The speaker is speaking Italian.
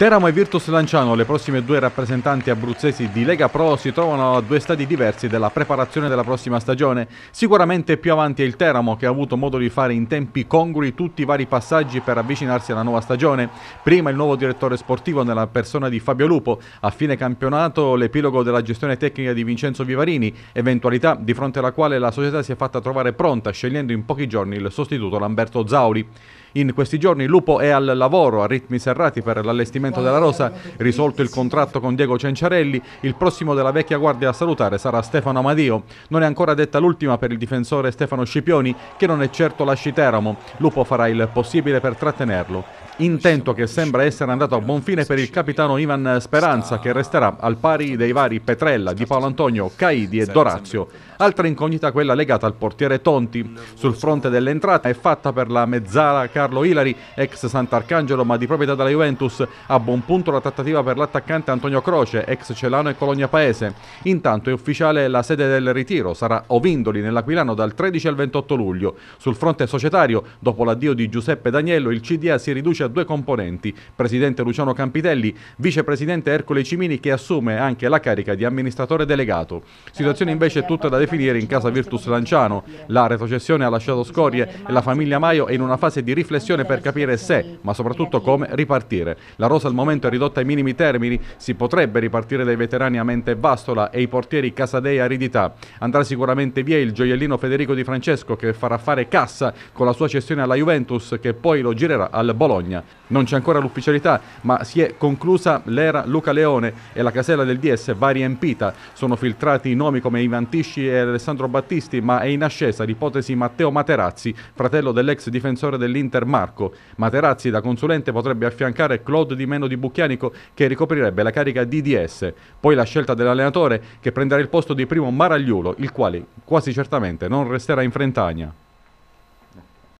Teramo e Virtus Lanciano, le prossime due rappresentanti abruzzesi di Lega Pro, si trovano a due stadi diversi della preparazione della prossima stagione. Sicuramente più avanti è il Teramo, che ha avuto modo di fare in tempi congrui tutti i vari passaggi per avvicinarsi alla nuova stagione. Prima il nuovo direttore sportivo nella persona di Fabio Lupo, a fine campionato l'epilogo della gestione tecnica di Vincenzo Vivarini, eventualità di fronte alla quale la società si è fatta trovare pronta, scegliendo in pochi giorni il sostituto Lamberto Zauri. In questi giorni Lupo è al lavoro a ritmi serrati per l'allestimento della rosa, risolto il contratto con Diego Cenciarelli, il prossimo della vecchia guardia a salutare sarà Stefano Amadio. Non è ancora detta l'ultima per il difensore Stefano Scipioni che non è certo lasci Teramo. Lupo farà il possibile per trattenerlo intento che sembra essere andato a buon fine per il capitano Ivan Speranza che resterà al pari dei vari Petrella, Di Paolo Antonio, Caidi e Dorazio. Altra incognita quella legata al portiere Tonti. Sul fronte dell'entrata è fatta per la mezzala Carlo Ilari, ex Sant'Arcangelo ma di proprietà della Juventus. A buon punto la trattativa per l'attaccante Antonio Croce, ex Celano e Colonia Paese. Intanto è ufficiale la sede del ritiro, sarà Ovindoli nell'Aquilano dal 13 al 28 luglio. Sul fronte societario, dopo l'addio di Giuseppe Daniello, il CDA si riduce a due componenti, presidente Luciano Campitelli, vicepresidente Ercole Cimini che assume anche la carica di amministratore delegato. Situazione invece è tutta da definire in casa Virtus Lanciano. La retrocessione ha lasciato scorie e la famiglia Maio è in una fase di riflessione per capire se, ma soprattutto come, ripartire. La rosa al momento è ridotta ai minimi termini, si potrebbe ripartire dai veterani a mente Vastola e i portieri Casadei Aridità. Andrà sicuramente via il gioiellino Federico Di Francesco che farà fare cassa con la sua cessione alla Juventus che poi lo girerà al Bologna. Non c'è ancora l'ufficialità, ma si è conclusa l'era Luca Leone e la casella del DS va riempita. Sono filtrati nomi come Ivan Tisci e Alessandro Battisti, ma è in ascesa l'ipotesi Matteo Materazzi, fratello dell'ex difensore dell'Inter Marco. Materazzi da consulente potrebbe affiancare Claude Di Meno di Bucchianico che ricoprirebbe la carica di DS. Poi la scelta dell'allenatore che prenderà il posto di primo Maragliulo, il quale quasi certamente non resterà in Frentagna.